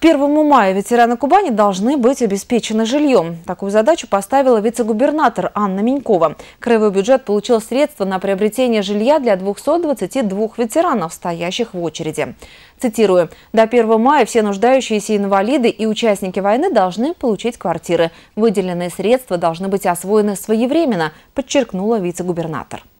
К 1 мая ветераны Кубани должны быть обеспечены жильем. Такую задачу поставила вице-губернатор Анна Менькова. Краевой бюджет получил средства на приобретение жилья для 222 ветеранов, стоящих в очереди. Цитирую. «До 1 мая все нуждающиеся инвалиды и участники войны должны получить квартиры. Выделенные средства должны быть освоены своевременно», подчеркнула вице-губернатор.